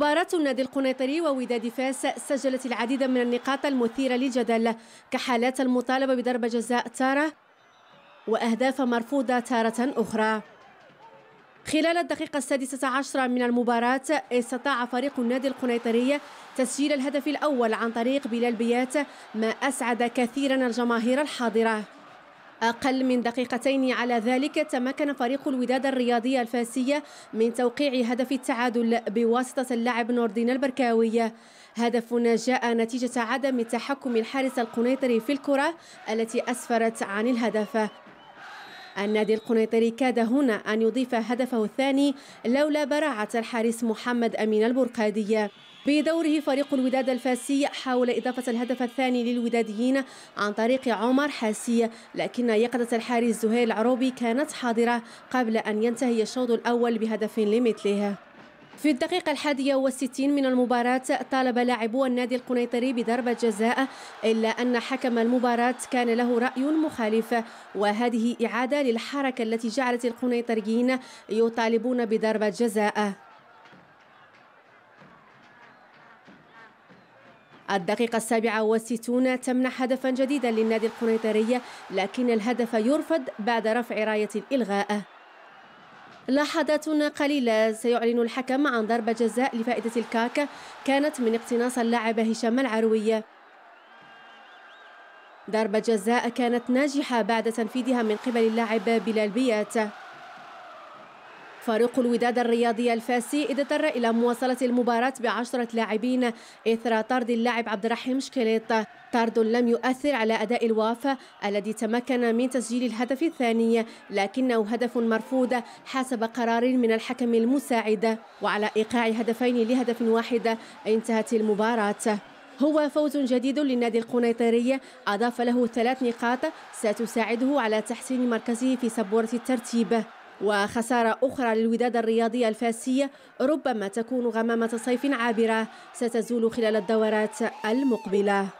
مباراة النادي القنيطري ووداد فاس سجلت العديد من النقاط المثيرة للجدل كحالات المطالبة بضربة جزاء تارة وأهداف مرفوضة تارة أخرى خلال الدقيقة السادسة عشرة من المباراة استطاع فريق النادي القنيطري تسجيل الهدف الأول عن طريق بلال بيات ما أسعد كثيرا الجماهير الحاضرة أقل من دقيقتين على ذلك تمكن فريق الوداد الرياضية الفاسية من توقيع هدف التعادل بواسطة اللاعب نوردين البركاوي هدف جاء نتيجة عدم تحكم الحارس القنيطري في الكرة التي أسفرت عن الهدف النادي القنيطري كاد هنا أن يضيف هدفه الثاني لولا براعة الحارس محمد أمين البرقادي بدوره فريق الوداد الفاسي حاول إضافة الهدف الثاني للوداديين عن طريق عمر حاسي لكن يقظة الحارس زهير العروبي كانت حاضرة قبل أن ينتهي الشوط الأول بهدف لمثله في الدقيقة الحادية والستين من المباراة طالب لاعبو النادي القنيطري بضربة جزاء إلا أن حكم المباراة كان له رأي مخالف وهذه إعادة للحركة التي جعلت القنيطريين يطالبون بضربة جزاء الدقيقة السابعة والستون تمنح هدفا جديدا للنادي القنيطري لكن الهدف يرفض بعد رفع راية الإلغاء لاحظات قليلة سيعلن الحكم عن ضربة جزاء لفائدة الكاك كانت من اقتناص اللاعب هشام العروي ضربة جزاء كانت ناجحة بعد تنفيذها من قبل اللاعب بلال بيات فريق الوداد الرياضي الفاسي اضطر إلى مواصلة المباراة بعشرة لاعبين إثر طرد اللاعب عبد الرحيم شكليط طرد لم يؤثر على أداء الوافة الذي تمكن من تسجيل الهدف الثاني لكنه هدف مرفوض حسب قرار من الحكم المساعد وعلى إيقاع هدفين لهدف واحد انتهت المباراة هو فوز جديد للنادي القنيطري أضاف له ثلاث نقاط ستساعده على تحسين مركزه في سبورة الترتيب وخسارة أخرى للوداد الرياضية الفاسية ربما تكون غمامة صيف عابرة ستزول خلال الدورات المقبلة